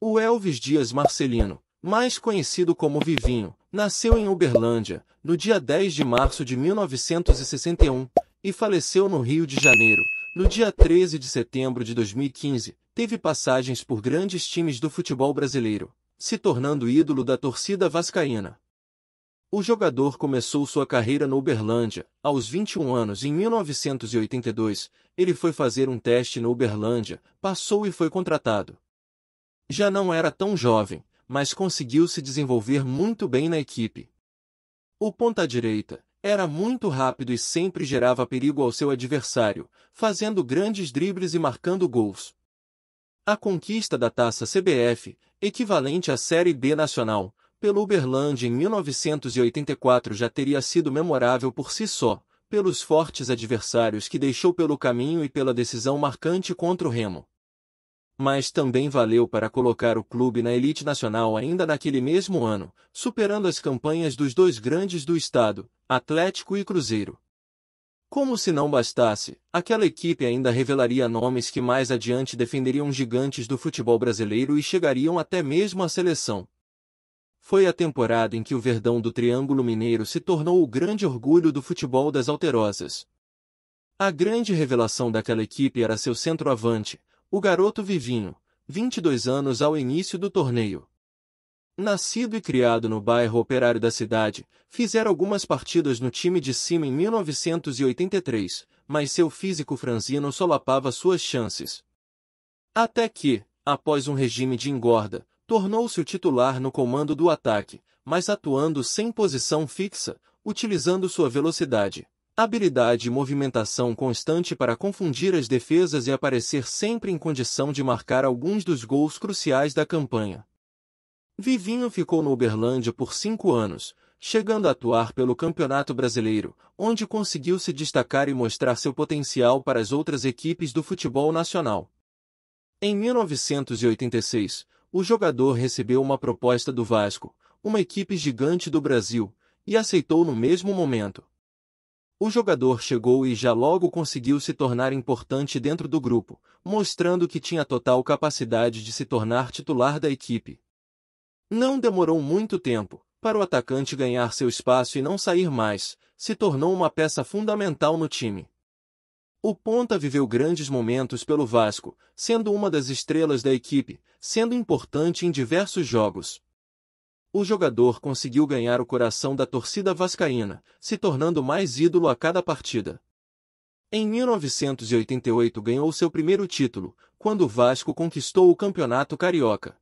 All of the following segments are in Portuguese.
O Elvis Dias Marcelino, mais conhecido como Vivinho, nasceu em Uberlândia, no dia 10 de março de 1961, e faleceu no Rio de Janeiro, no dia 13 de setembro de 2015. Teve passagens por grandes times do futebol brasileiro, se tornando ídolo da torcida vascaína. O jogador começou sua carreira no Uberlândia. Aos 21 anos, em 1982, ele foi fazer um teste no Uberlândia, passou e foi contratado. Já não era tão jovem, mas conseguiu se desenvolver muito bem na equipe. O ponta-direita era muito rápido e sempre gerava perigo ao seu adversário, fazendo grandes dribles e marcando gols. A conquista da taça CBF, equivalente à Série B nacional, pelo Uberlândia em 1984 já teria sido memorável por si só, pelos fortes adversários que deixou pelo caminho e pela decisão marcante contra o Remo mas também valeu para colocar o clube na elite nacional ainda naquele mesmo ano, superando as campanhas dos dois grandes do estado, Atlético e Cruzeiro. Como se não bastasse, aquela equipe ainda revelaria nomes que mais adiante defenderiam gigantes do futebol brasileiro e chegariam até mesmo à seleção. Foi a temporada em que o Verdão do Triângulo Mineiro se tornou o grande orgulho do futebol das Alterosas. A grande revelação daquela equipe era seu centroavante, o garoto Vivinho, 22 anos ao início do torneio. Nascido e criado no bairro operário da cidade, fizera algumas partidas no time de cima em 1983, mas seu físico franzino solapava suas chances. Até que, após um regime de engorda, tornou-se o titular no comando do ataque, mas atuando sem posição fixa, utilizando sua velocidade habilidade e movimentação constante para confundir as defesas e aparecer sempre em condição de marcar alguns dos gols cruciais da campanha. Vivinho ficou no Uberlândia por cinco anos, chegando a atuar pelo Campeonato Brasileiro, onde conseguiu se destacar e mostrar seu potencial para as outras equipes do futebol nacional. Em 1986, o jogador recebeu uma proposta do Vasco, uma equipe gigante do Brasil, e aceitou no mesmo momento. O jogador chegou e já logo conseguiu se tornar importante dentro do grupo, mostrando que tinha total capacidade de se tornar titular da equipe. Não demorou muito tempo para o atacante ganhar seu espaço e não sair mais, se tornou uma peça fundamental no time. O Ponta viveu grandes momentos pelo Vasco, sendo uma das estrelas da equipe, sendo importante em diversos jogos, o jogador conseguiu ganhar o coração da torcida vascaína, se tornando mais ídolo a cada partida. Em 1988 ganhou seu primeiro título, quando o Vasco conquistou o Campeonato Carioca.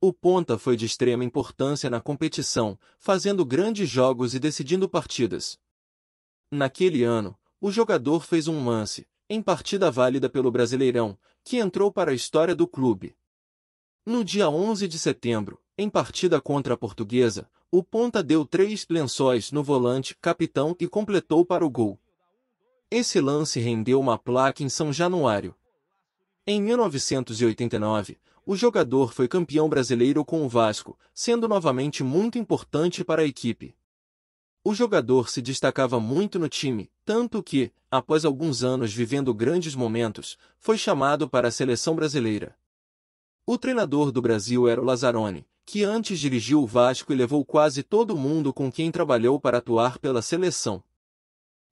O ponta foi de extrema importância na competição, fazendo grandes jogos e decidindo partidas. Naquele ano, o jogador fez um lance, em partida válida pelo Brasileirão, que entrou para a história do clube. No dia 11 de setembro, em partida contra a portuguesa, o ponta deu três lençóis no volante capitão e completou para o gol. Esse lance rendeu uma placa em São Januário. Em 1989, o jogador foi campeão brasileiro com o Vasco, sendo novamente muito importante para a equipe. O jogador se destacava muito no time, tanto que, após alguns anos vivendo grandes momentos, foi chamado para a seleção brasileira. O treinador do Brasil era o Lazzaroni, que antes dirigiu o Vasco e levou quase todo mundo com quem trabalhou para atuar pela seleção.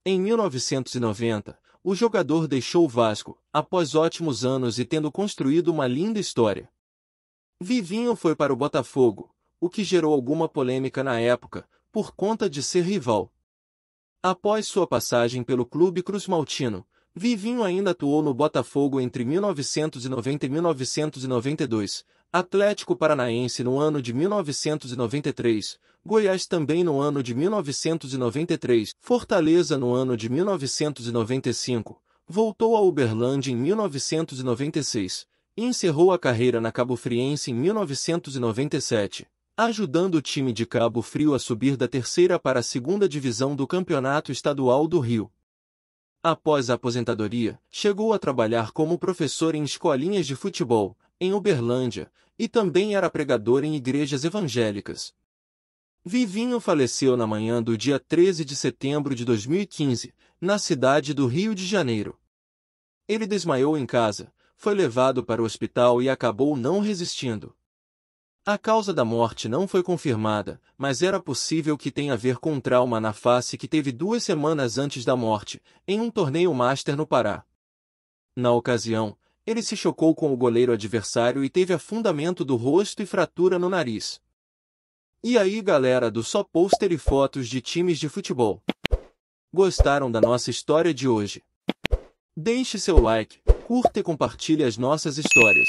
Em 1990, o jogador deixou o Vasco, após ótimos anos e tendo construído uma linda história. Vivinho foi para o Botafogo, o que gerou alguma polêmica na época, por conta de ser rival. Após sua passagem pelo clube cruzmaltino, Vivinho ainda atuou no Botafogo entre 1990 e 1992, Atlético Paranaense no ano de 1993, Goiás também no ano de 1993, Fortaleza no ano de 1995, voltou a Uberlândia em 1996 e encerrou a carreira na Cabo Friense em 1997, ajudando o time de Cabo Frio a subir da terceira para a segunda divisão do Campeonato Estadual do Rio. Após a aposentadoria, chegou a trabalhar como professor em escolinhas de futebol, em Uberlândia, e também era pregador em igrejas evangélicas. Vivinho faleceu na manhã do dia 13 de setembro de 2015, na cidade do Rio de Janeiro. Ele desmaiou em casa, foi levado para o hospital e acabou não resistindo. A causa da morte não foi confirmada, mas era possível que tenha a ver com um trauma na face que teve duas semanas antes da morte, em um torneio Master no Pará. Na ocasião, ele se chocou com o goleiro adversário e teve afundamento do rosto e fratura no nariz. E aí galera do Só Pôster e Fotos de Times de Futebol. Gostaram da nossa história de hoje? Deixe seu like, curta e compartilhe as nossas histórias.